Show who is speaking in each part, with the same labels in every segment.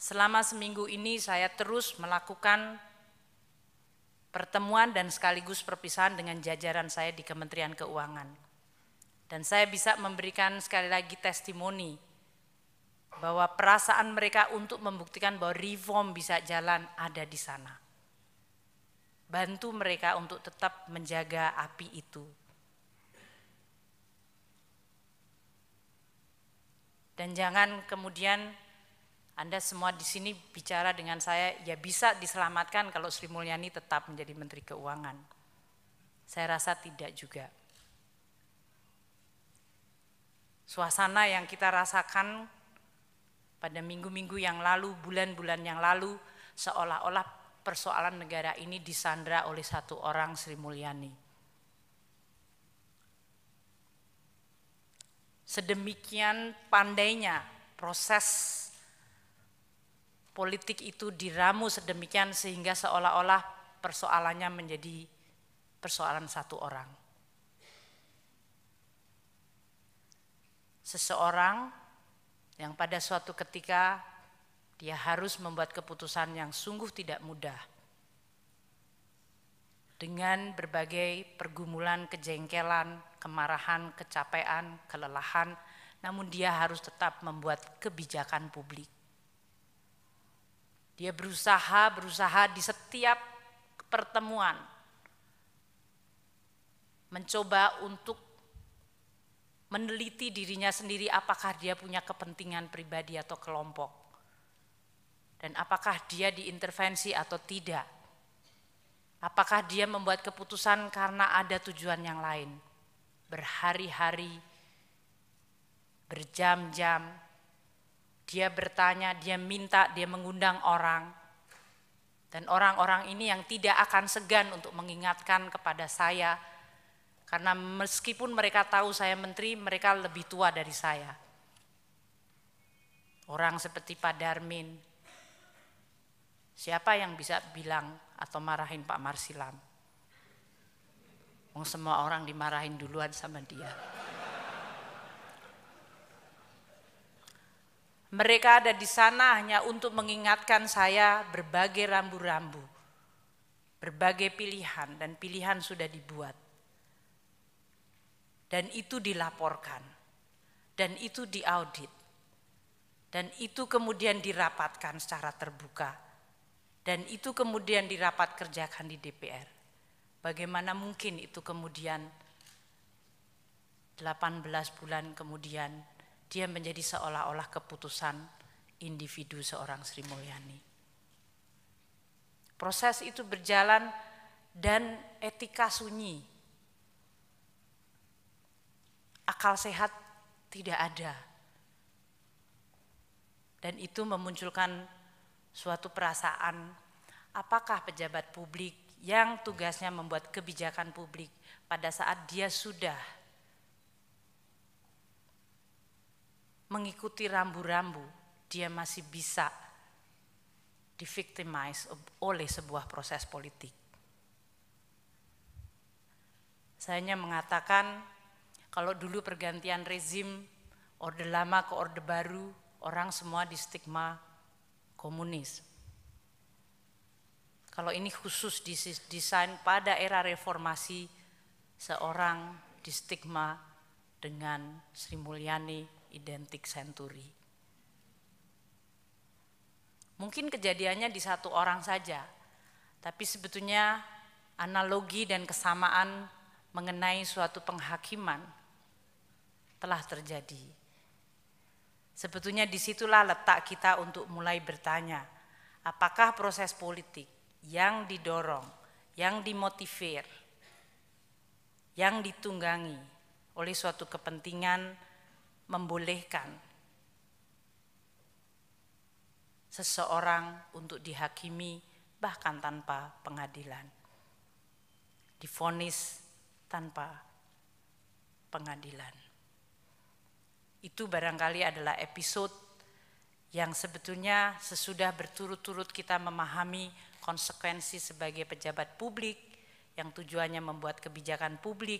Speaker 1: Selama seminggu ini saya terus melakukan pertemuan dan sekaligus perpisahan dengan jajaran saya di Kementerian Keuangan. Dan saya bisa memberikan sekali lagi testimoni bahwa perasaan mereka untuk membuktikan bahwa reform bisa jalan ada di sana. Bantu mereka untuk tetap menjaga api itu. Dan jangan kemudian anda semua di sini bicara dengan saya, ya bisa diselamatkan kalau Sri Mulyani tetap menjadi Menteri Keuangan. Saya rasa tidak juga. Suasana yang kita rasakan pada minggu-minggu yang lalu, bulan-bulan yang lalu, seolah-olah persoalan negara ini disandra oleh satu orang Sri Mulyani. sedemikian pandainya proses politik itu diramu sedemikian sehingga seolah-olah persoalannya menjadi persoalan satu orang. Seseorang yang pada suatu ketika dia harus membuat keputusan yang sungguh tidak mudah. Dengan berbagai pergumulan, kejengkelan, kemarahan, kecapean, kelelahan, namun dia harus tetap membuat kebijakan publik dia berusaha, berusaha di setiap pertemuan. Mencoba untuk meneliti dirinya sendiri apakah dia punya kepentingan pribadi atau kelompok. Dan apakah dia diintervensi atau tidak. Apakah dia membuat keputusan karena ada tujuan yang lain. Berhari-hari, berjam-jam, dia bertanya, dia minta, dia mengundang orang. Dan orang-orang ini yang tidak akan segan untuk mengingatkan kepada saya, karena meskipun mereka tahu saya menteri, mereka lebih tua dari saya. Orang seperti Pak Darmin, siapa yang bisa bilang atau marahin Pak Marsilam? Semua orang dimarahin duluan sama dia. Mereka ada di sana hanya untuk mengingatkan saya berbagai rambu-rambu, berbagai pilihan, dan pilihan sudah dibuat. Dan itu dilaporkan, dan itu diaudit, dan itu kemudian dirapatkan secara terbuka, dan itu kemudian dirapat kerjakan di DPR. Bagaimana mungkin itu kemudian 18 bulan kemudian dia menjadi seolah-olah keputusan individu seorang Sri Mulyani. Proses itu berjalan dan etika sunyi. Akal sehat tidak ada. Dan itu memunculkan suatu perasaan apakah pejabat publik yang tugasnya membuat kebijakan publik pada saat dia sudah mengikuti rambu-rambu, dia masih bisa diviktimize oleh sebuah proses politik. Saya hanya mengatakan kalau dulu pergantian rezim Orde Lama ke Orde Baru, orang semua di stigma komunis. Kalau ini khusus desain pada era reformasi, seorang di stigma dengan Sri Mulyani identik senturi. Mungkin kejadiannya di satu orang saja, tapi sebetulnya analogi dan kesamaan mengenai suatu penghakiman telah terjadi. Sebetulnya disitulah letak kita untuk mulai bertanya, apakah proses politik yang didorong, yang dimotivir, yang ditunggangi oleh suatu kepentingan membolehkan seseorang untuk dihakimi bahkan tanpa pengadilan. Difonis tanpa pengadilan. Itu barangkali adalah episode yang sebetulnya sesudah berturut-turut kita memahami konsekuensi sebagai pejabat publik yang tujuannya membuat kebijakan publik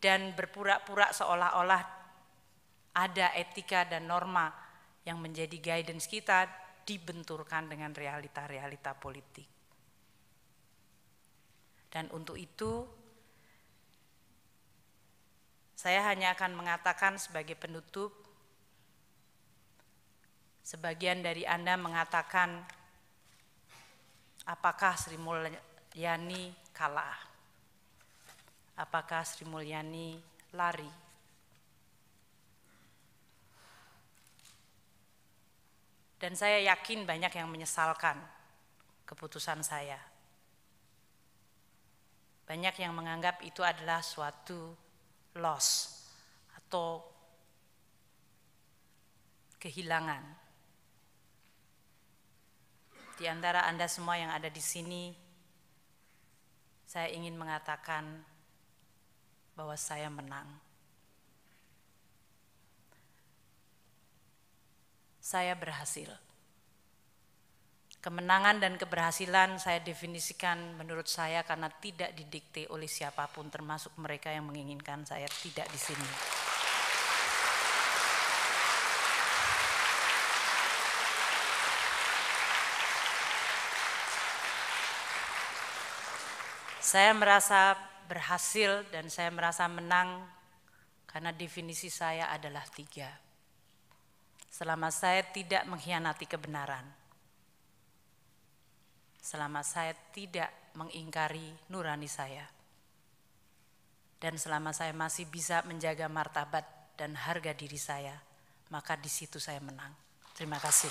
Speaker 1: dan berpura-pura seolah-olah ada etika dan norma yang menjadi guidance kita dibenturkan dengan realita-realita politik. Dan untuk itu saya hanya akan mengatakan sebagai penutup sebagian dari Anda mengatakan apakah Sri Mulyani kalah? Apakah Sri Mulyani lari? Dan saya yakin banyak yang menyesalkan keputusan saya. Banyak yang menganggap itu adalah suatu loss atau kehilangan. Di antara Anda semua yang ada di sini, saya ingin mengatakan bahwa saya menang. saya berhasil. Kemenangan dan keberhasilan saya definisikan menurut saya karena tidak didikte oleh siapapun termasuk mereka yang menginginkan saya tidak di sini. Saya merasa berhasil dan saya merasa menang karena definisi saya adalah tiga selama saya tidak mengkhianati kebenaran, selama saya tidak mengingkari nurani saya, dan selama saya masih bisa menjaga martabat dan harga diri saya, maka di situ saya menang. Terima kasih.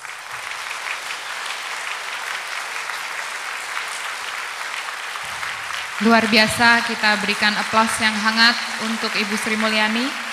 Speaker 1: Luar biasa kita berikan aplaus yang hangat untuk Ibu Sri Mulyani.